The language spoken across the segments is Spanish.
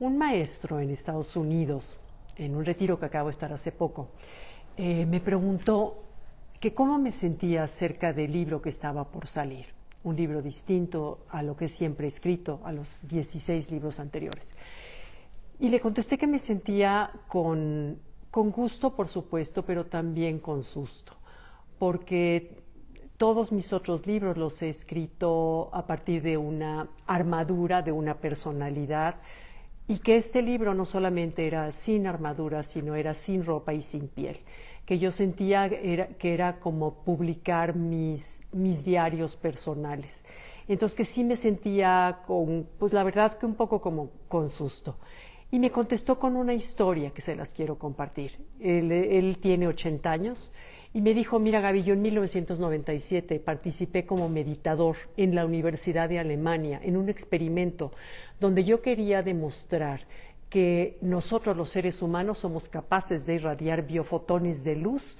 un maestro en Estados Unidos, en un retiro que acabo de estar hace poco, eh, me preguntó que cómo me sentía acerca del libro que estaba por salir, un libro distinto a lo que siempre he escrito, a los 16 libros anteriores. Y le contesté que me sentía con gusto, por supuesto, pero también con susto, porque todos mis otros libros los he escrito a partir de una armadura, de una personalidad, y que este libro no solamente era sin armadura, sino era sin ropa y sin piel, que yo sentía que era como publicar mis, diarios personales. Entonces que sí me sentía con, pues la verdad que un poco como con susto. Y me contestó con una historia que se las quiero compartir. Él, él tiene 80 años y me dijo, mira Gaby, yo en 1997 participé como meditador en la Universidad de Alemania en un experimento donde yo quería demostrar que nosotros los seres humanos somos capaces de irradiar biofotones de luz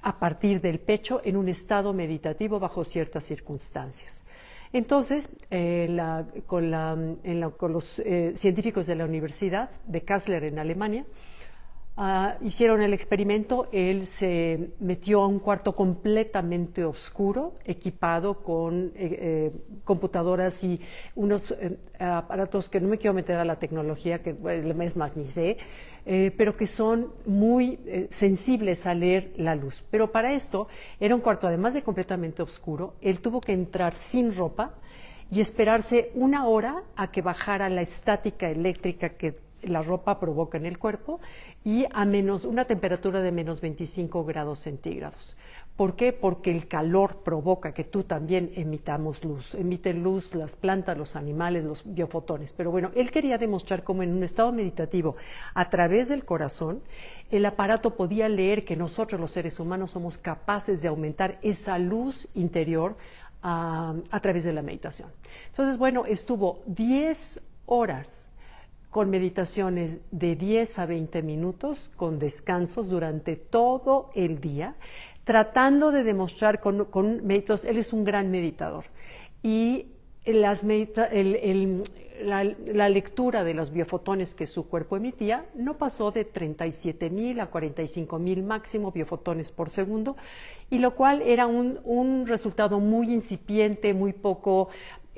a partir del pecho en un estado meditativo bajo ciertas circunstancias. Entonces, eh, con, los eh, científicos de la Universidad de Kassler en Alemania, Ah, hicieron el experimento, él se metió a un cuarto completamente oscuro, equipado con eh, eh, computadoras y unos eh, aparatos que no me quiero meter a la tecnología, que es más ni sé, pero que son muy sensibles a leer la luz. Pero para esto era un cuarto, además de completamente oscuro, él tuvo que entrar sin ropa y esperarse una hora a que bajara la estática eléctrica que la ropa provoca en el cuerpo y a menos una temperatura de menos 25 grados centígrados. ¿Por qué? Porque el calor provoca que tú también emitamos luz. Emiten luz las plantas, los animales, los biofotones. Pero bueno, él quería demostrar cómo en un estado meditativo, a través del corazón, el aparato podía leer que nosotros los seres humanos somos capaces de aumentar esa luz interior a, ah, a través de la meditación. Entonces, bueno, estuvo 10 horas con meditaciones de 10 a 20 minutos, con descansos durante todo el día, tratando de demostrar con, con él es un gran meditador, y las la, lectura de los biofotones que su cuerpo emitía no pasó de 37.000 a 45.000 máximo biofotones por segundo, y lo cual era un, un resultado muy incipiente, muy poco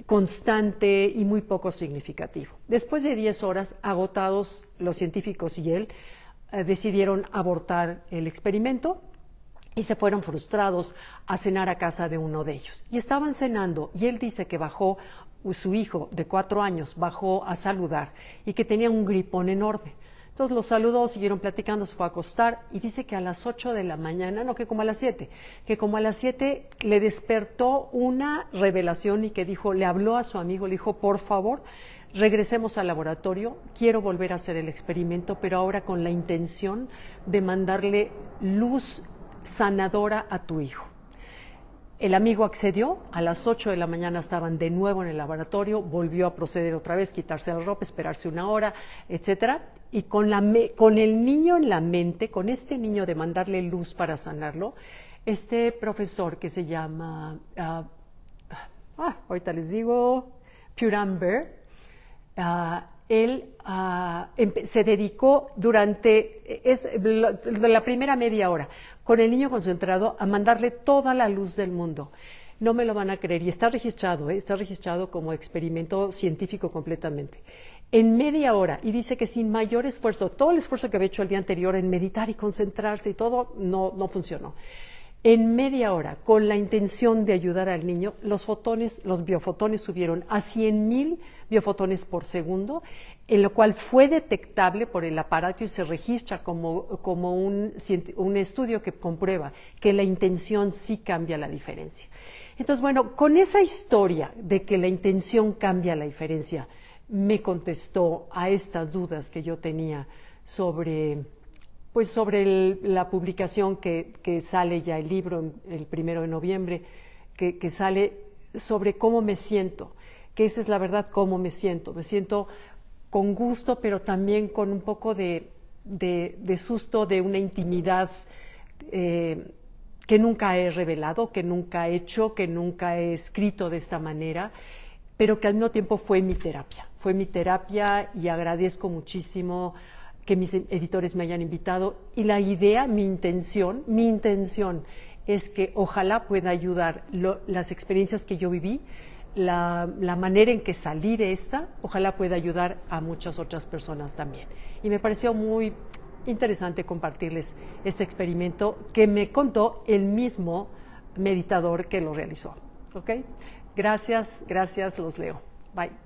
constante y muy poco significativo. Después de 10 horas, agotados los científicos y él, eh, decidieron abortar el experimento y se fueron frustrados a cenar a casa de uno de ellos. Y estaban cenando y él dice que bajó, su hijo de cuatro años bajó a saludar y que tenía un gripón enorme. Entonces los saludó, siguieron platicando, se fue a acostar y dice que a las 8 de la mañana, no, que como a las 7, que como a las 7 le despertó una revelación y que dijo, le habló a su amigo, le dijo, por favor, regresemos al laboratorio, quiero volver a hacer el experimento, pero ahora con la intención de mandarle luz sanadora a tu hijo. El amigo accedió, a las 8 de la mañana estaban de nuevo en el laboratorio, volvió a proceder otra vez, quitarse la ropa, esperarse una hora, etcétera, y con, la con el niño en la mente, con este niño de mandarle luz para sanarlo, este profesor que se llama, ah, ah, ahorita les digo, Puramber, uh, ah, él ah, se dedicó durante la primera media hora con el niño concentrado a mandarle toda la luz del mundo. No me lo van a creer y está registrado, ¿eh? está registrado como experimento científico completamente. En media hora, y dice que sin mayor esfuerzo, todo el esfuerzo que había hecho el día anterior en meditar y concentrarse y todo, no funcionó. En media hora, con la intención de ayudar al niño, los fotones, los biofotones subieron a 100.000 biofotones por segundo, en lo cual fue detectable por el aparato y se registra como, un, un estudio que comprueba que la intención sí cambia la diferencia. Entonces, bueno, con esa historia de que la intención cambia la diferencia, me contestó a estas dudas que yo tenía sobre pues sobre la publicación que, sale ya el libro el primero de noviembre, que, sale sobre cómo me siento, que esa es la verdad, cómo me siento. Me siento con gusto, pero también con un poco de, susto, de una intimidad eh, que nunca he revelado, que nunca he hecho, que nunca he escrito de esta manera, pero que al mismo tiempo fue mi terapia. Fue mi terapia y agradezco muchísimo que mis editores me hayan invitado y la idea, mi intención, mi intención es que ojalá pueda ayudar las experiencias que yo viví, la, manera en que salí de esta, ojalá pueda ayudar a muchas otras personas también. Y me pareció muy interesante compartirles este experimento que me contó el mismo meditador que lo realizó. Gracias, gracias, los leo. Bye.